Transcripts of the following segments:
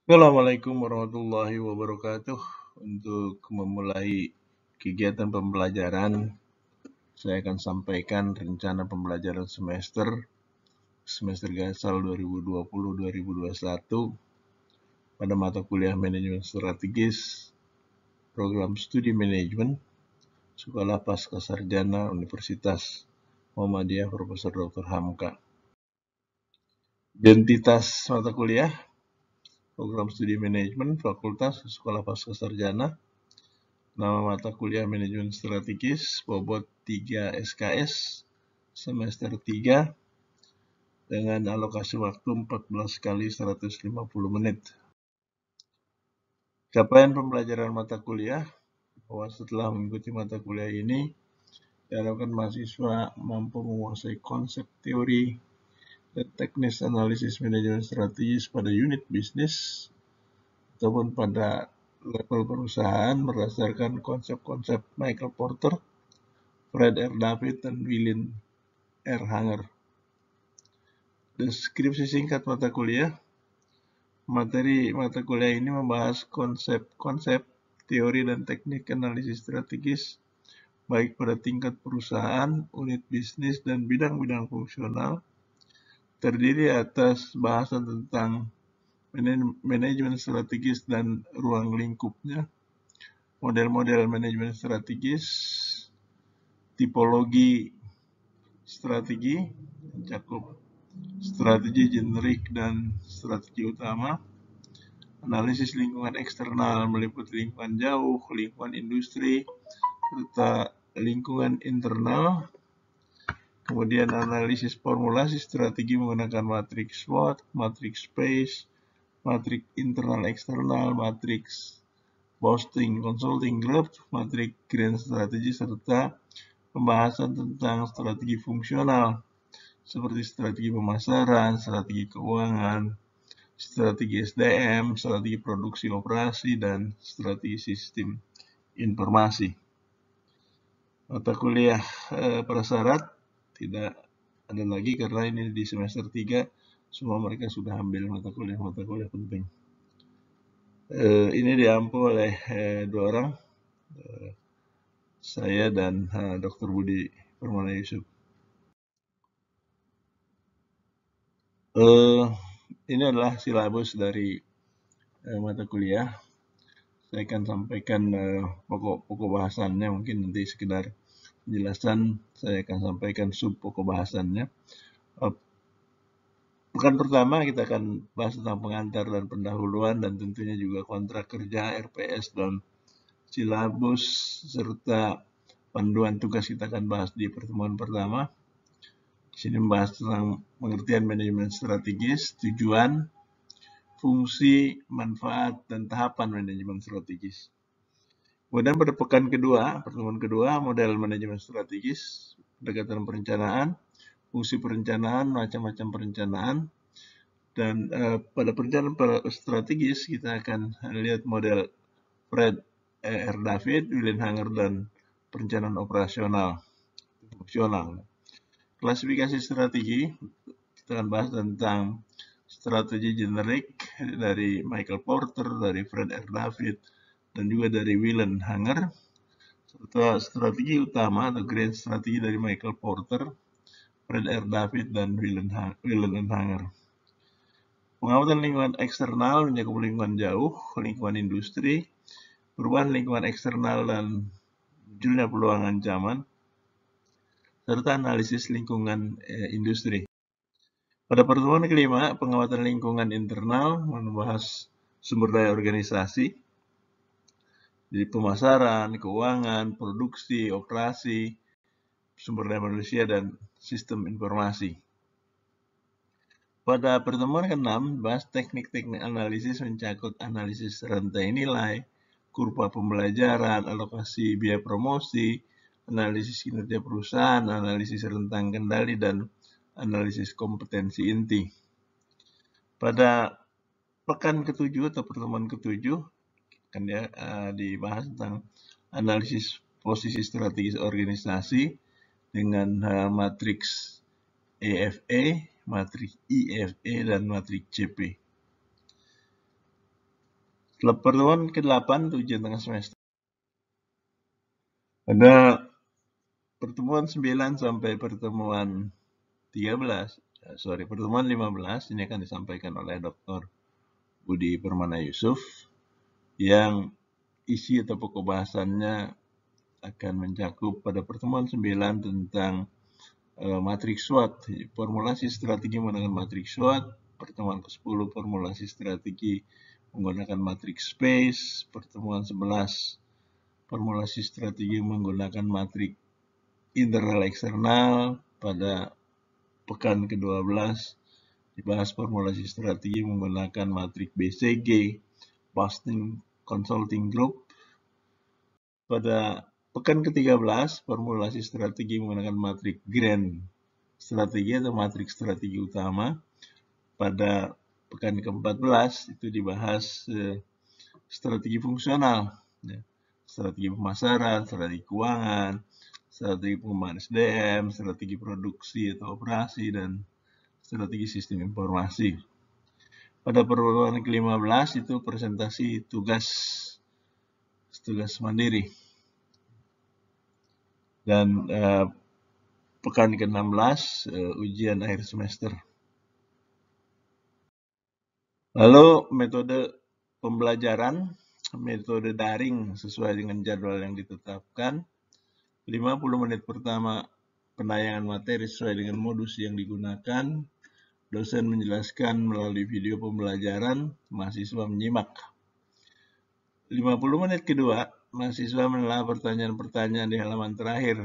Assalamualaikum warahmatullahi wabarakatuh. Untuk memulai kegiatan pembelajaran, saya akan sampaikan rencana pembelajaran semester semester gasal 2020-2021 pada mata kuliah manajemen strategis, program studi manajemen, Sekolah Pasca Sarjana Universitas Muhammadiyah Profesor Dr. Hamka. Identitas mata kuliah Program Studi Manajemen Fakultas Sekolah Pasca Sarjana Nama mata kuliah Manajemen Strategis Bobot 3 SKS semester 3 dengan alokasi waktu 14 kali 150 menit. Capaian pembelajaran mata kuliah bahwa setelah mengikuti mata kuliah ini, diharapkan mahasiswa mampu menguasai konsep teori, teknis analisis manajemen strategis pada unit bisnis ataupun pada level perusahaan berdasarkan konsep-konsep Michael Porter, Fred R. David, dan Willin R. Hanger. Deskripsi singkat mata kuliah. Materi mata kuliah ini membahas konsep-konsep, teori, dan teknik analisis strategis baik pada tingkat perusahaan, unit bisnis, dan bidang-bidang fungsional terdiri atas bahasan tentang manajemen strategis dan ruang lingkupnya, model-model manajemen strategis, tipologi strategi, mencakup strategi generik dan strategi utama, analisis lingkungan eksternal meliputi lingkungan jauh, lingkungan industri, serta lingkungan internal, Kemudian analisis formulasi strategi menggunakan matriks SWOT, matriks space, matriks internal eksternal, matriks Boston Consulting Group, matriks grand strategi serta pembahasan tentang strategi fungsional seperti strategi pemasaran, strategi keuangan, strategi SDM, strategi produksi operasi dan strategi sistem informasi. Mata kuliah eh, prasyarat tidak ada lagi karena ini di semester 3 semua mereka sudah ambil mata kuliah-mata kuliah penting. Uh, ini diampu oleh uh, dua orang, uh, saya dan uh, Dr. Budi Permana Yusuf. Uh, ini adalah silabus dari uh, mata kuliah. Saya akan sampaikan pokok-pokok uh, pokok -pokok bahasannya mungkin nanti sekedar penjelasan saya akan sampaikan sub pokok bahasannya. Pekan pertama kita akan bahas tentang pengantar dan pendahuluan dan tentunya juga kontrak kerja RPS dan silabus serta panduan tugas kita akan bahas di pertemuan pertama. Di sini membahas tentang pengertian manajemen strategis, tujuan, fungsi, manfaat, dan tahapan manajemen strategis. Kemudian pada pekan kedua, pertemuan kedua, model manajemen strategis, pendekatan perencanaan, fungsi perencanaan, macam-macam perencanaan, dan eh, pada perencanaan strategis kita akan lihat model Fred e R. David, William Hanger, dan perencanaan operasional fungsional. Klasifikasi strategi kita akan bahas tentang strategi generik dari Michael Porter, dari Fred e R. David, dan juga dari Willen Hanger serta strategi utama atau grand strategi dari Michael Porter, Fred R. David, dan Willen, Willen Hanger. Pengamatan lingkungan eksternal mencakup lingkungan jauh, lingkungan industri, perubahan lingkungan eksternal dan munculnya peluang ancaman, serta analisis lingkungan eh, industri. Pada pertemuan kelima, pengamatan lingkungan internal membahas sumber daya organisasi, jadi pemasaran, keuangan, produksi, operasi, sumber daya manusia, dan sistem informasi. Pada pertemuan ke-6, bahas teknik-teknik analisis mencakup analisis rantai nilai, kurva pembelajaran, alokasi biaya promosi, analisis kinerja perusahaan, analisis rentang kendali, dan analisis kompetensi inti. Pada pekan ketujuh atau pertemuan ketujuh, akan ya uh, dibahas tentang analisis posisi strategis organisasi dengan uh, matriks EFA, e, matriks IFA e, dan matriks CP. Setelah pertemuan ke-8 ujian tengah semester. ada pertemuan 9 sampai pertemuan 13, eh, sorry, pertemuan 15 ini akan disampaikan oleh Dr. Budi Permana Yusuf yang isi atau pokok bahasannya akan mencakup pada pertemuan 9 tentang e, matriks SWOT, formulasi strategi menggunakan matriks SWOT, pertemuan ke-10 formulasi strategi menggunakan matriks space, pertemuan 11 formulasi strategi menggunakan matriks internal eksternal pada pekan ke-12 dibahas formulasi strategi menggunakan matriks BCG, Boston Consulting Group pada pekan ke-13 formulasi strategi menggunakan matrik grand strategi atau matrik strategi utama pada pekan ke-14 itu dibahas eh, strategi fungsional ya. strategi pemasaran, strategi keuangan, strategi pengembangan SDM, strategi produksi atau operasi dan strategi sistem informasi. Pada perguruan ke-15 itu presentasi tugas tugas mandiri. Dan eh, pekan ke-16 eh, ujian akhir semester. Lalu metode pembelajaran, metode daring sesuai dengan jadwal yang ditetapkan. 50 menit pertama penayangan materi sesuai dengan modus yang digunakan Dosen menjelaskan melalui video pembelajaran, mahasiswa menyimak. 50 menit kedua, mahasiswa menelaah pertanyaan-pertanyaan di halaman terakhir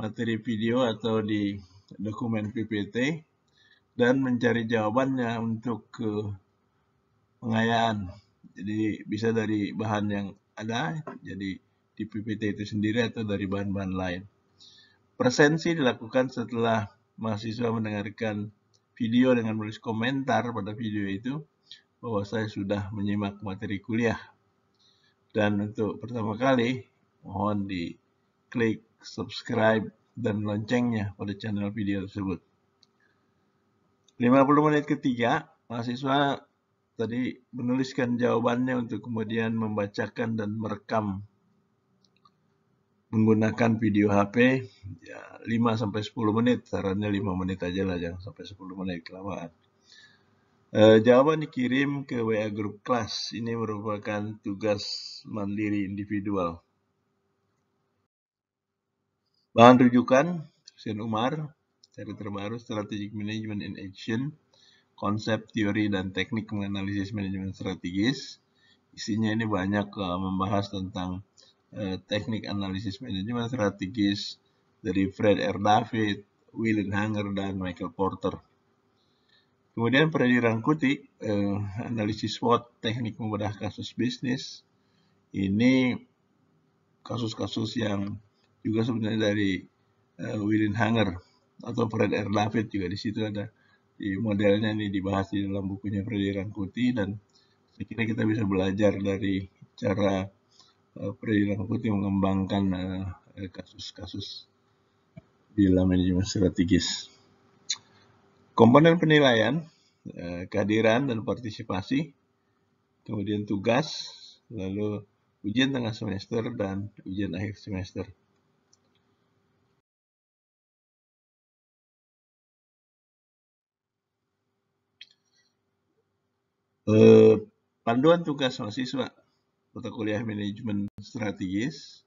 materi video atau di dokumen PPT dan mencari jawabannya untuk ke pengayaan. Jadi bisa dari bahan yang ada, jadi di PPT itu sendiri atau dari bahan-bahan lain. Presensi dilakukan setelah mahasiswa mendengarkan video dengan menulis komentar pada video itu bahwa saya sudah menyimak materi kuliah. Dan untuk pertama kali, mohon di klik subscribe dan loncengnya pada channel video tersebut. 50 menit ketiga, mahasiswa tadi menuliskan jawabannya untuk kemudian membacakan dan merekam menggunakan video HP ya 5 sampai 10 menit sarannya 5 menit aja lah jangan sampai 10 menit kelamaan e, jawaban dikirim ke WA grup kelas ini merupakan tugas mandiri individual bahan rujukan Hussein Umar seri terbaru Strategic Management in Action konsep teori dan teknik menganalisis manajemen strategis isinya ini banyak eh, membahas tentang Eh, teknik analisis manajemen strategis dari Fred R. David, William Hanger, dan Michael Porter. Kemudian Freddy Rangkuti, eh, analisis SWOT, teknik membedah kasus bisnis. Ini kasus-kasus yang juga sebenarnya dari eh, William Hanger atau Fred R. David juga di situ ada di modelnya ini dibahas di dalam bukunya Freddy Rangkuti dan saya kira kita bisa belajar dari cara peradilan hukum yang mengembangkan eh, eh, kasus-kasus di dalam manajemen strategis. Komponen penilaian, eh, kehadiran dan partisipasi, kemudian tugas, lalu ujian tengah semester dan ujian akhir semester. Panduan tugas mahasiswa mata kuliah manajemen strategis.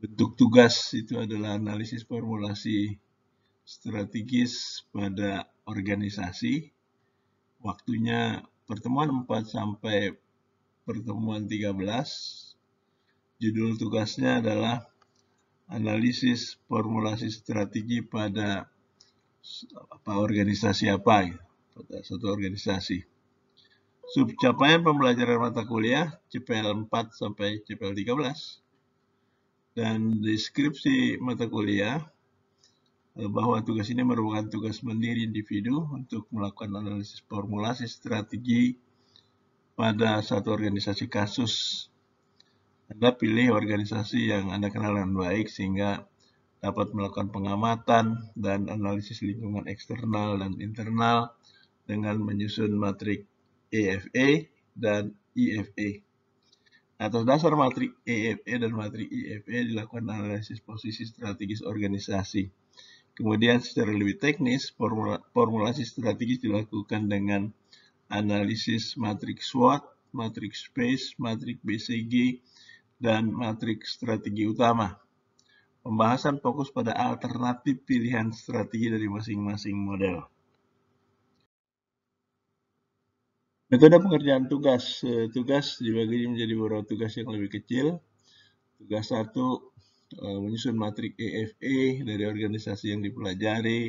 Bentuk tugas itu adalah analisis formulasi strategis pada organisasi. Waktunya pertemuan 4 sampai pertemuan 13. Judul tugasnya adalah analisis formulasi strategi pada apa organisasi apa ya? Gitu. satu organisasi. Subcapaian pembelajaran mata kuliah CPL 4 sampai CPL 13 dan deskripsi mata kuliah eh, bahwa tugas ini merupakan tugas mandiri individu untuk melakukan analisis formulasi strategi pada satu organisasi kasus. Anda pilih organisasi yang Anda kenal dengan baik sehingga dapat melakukan pengamatan dan analisis lingkungan eksternal dan internal dengan menyusun matrik EFA e dan IFA. E. Atas dasar matrik EFA e dan matrik IFA dilakukan analisis posisi strategis organisasi. Kemudian secara lebih teknis, formula, formulasi strategis dilakukan dengan analisis matriks SWOT, matriks space, matriks BCG, dan matriks strategi utama. Pembahasan fokus pada alternatif pilihan strategi dari masing-masing model. Metode pengerjaan tugas. Eh, tugas dibagi menjadi beberapa tugas yang lebih kecil. Tugas satu eh, menyusun matrik EFA e dari organisasi yang dipelajari.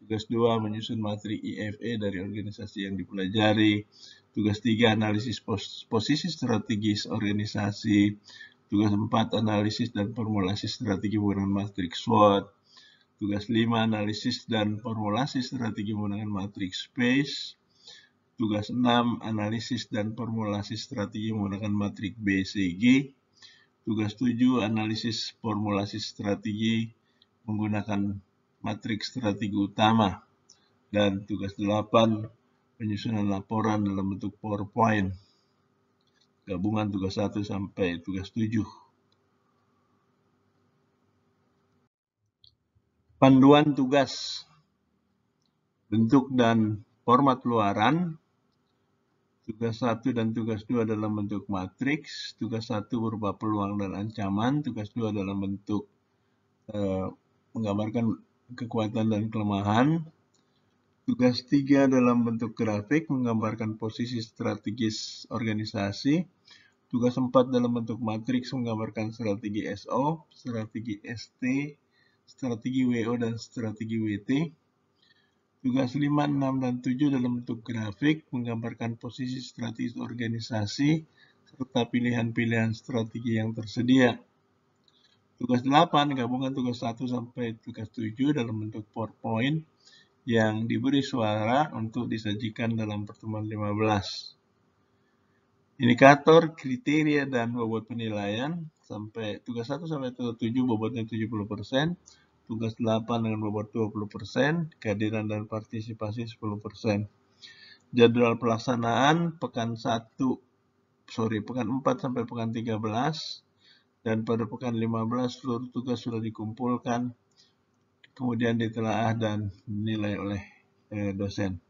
Tugas dua menyusun matrik EFA e dari organisasi yang dipelajari. Tugas tiga analisis pos posisi strategis organisasi. Tugas empat analisis dan formulasi strategi menggunakan matrik SWOT. Tugas lima analisis dan formulasi strategi menggunakan matrik SPACE. Tugas 6, analisis dan formulasi strategi menggunakan matrik BCG. Tugas 7, analisis formulasi strategi menggunakan matriks strategi utama. Dan tugas 8, penyusunan laporan dalam bentuk PowerPoint. Gabungan tugas 1 sampai tugas 7. Panduan tugas bentuk dan format luaran Tugas 1 dan tugas 2 dalam bentuk matriks. Tugas 1 berupa peluang dan ancaman. Tugas 2 dalam bentuk eh, menggambarkan kekuatan dan kelemahan. Tugas 3 dalam bentuk grafik menggambarkan posisi strategis organisasi. Tugas 4 dalam bentuk matriks menggambarkan strategi SO, strategi ST, strategi WO, dan strategi WT. Tugas 5, 6, dan 7 dalam bentuk grafik menggambarkan posisi strategis organisasi serta pilihan-pilihan strategi yang tersedia. Tugas 8 gabungan tugas 1 sampai tugas 7 dalam bentuk PowerPoint yang diberi suara untuk disajikan dalam pertemuan 15 indikator, kriteria, dan bobot penilaian sampai tugas 1 sampai tugas 7 bobotnya 70%, tugas 8 dengan bobot 20%, kehadiran dan partisipasi 10%. Jadwal pelaksanaan pekan 1, sorry, pekan 4 sampai pekan 13, dan pada pekan 15 seluruh tugas sudah dikumpulkan, kemudian ditelaah dan nilai oleh eh, dosen.